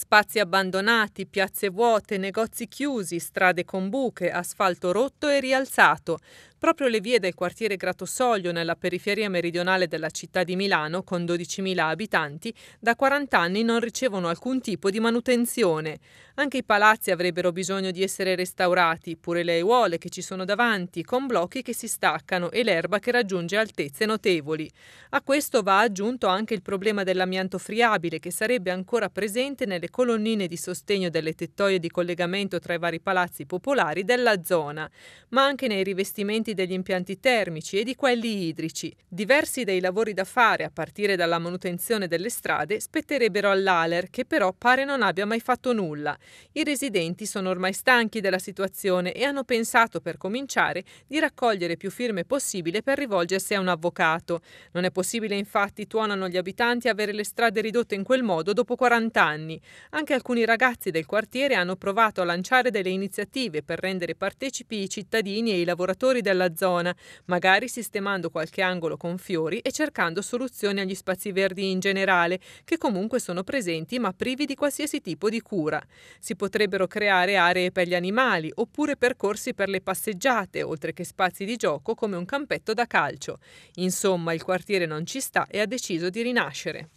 Spazi abbandonati, piazze vuote, negozi chiusi, strade con buche, asfalto rotto e rialzato, Proprio le vie del quartiere Gratosoglio, nella periferia meridionale della città di Milano, con 12.000 abitanti, da 40 anni non ricevono alcun tipo di manutenzione. Anche i palazzi avrebbero bisogno di essere restaurati, pure le aiuole che ci sono davanti, con blocchi che si staccano e l'erba che raggiunge altezze notevoli. A questo va aggiunto anche il problema dell'amianto friabile, che sarebbe ancora presente nelle colonnine di sostegno delle tettoie di collegamento tra i vari palazzi popolari della zona, ma anche nei rivestimenti componenti degli impianti termici e di quelli idrici. Diversi dei lavori da fare, a partire dalla manutenzione delle strade, spetterebbero all'Aler, che però pare non abbia mai fatto nulla. I residenti sono ormai stanchi della situazione e hanno pensato, per cominciare, di raccogliere più firme possibile per rivolgersi a un avvocato. Non è possibile, infatti, tuonano gli abitanti, avere le strade ridotte in quel modo dopo 40 anni. Anche alcuni ragazzi del quartiere hanno provato a lanciare delle iniziative per rendere partecipi i cittadini e i lavoratori della dalla zona, magari sistemando qualche angolo con fiori e cercando soluzioni agli spazi verdi in generale, che comunque sono presenti ma privi di qualsiasi tipo di cura. Si potrebbero creare aree per gli animali oppure percorsi per le passeggiate, oltre che spazi di gioco come un campetto da calcio. Insomma, il quartiere non ci sta e ha deciso di rinascere.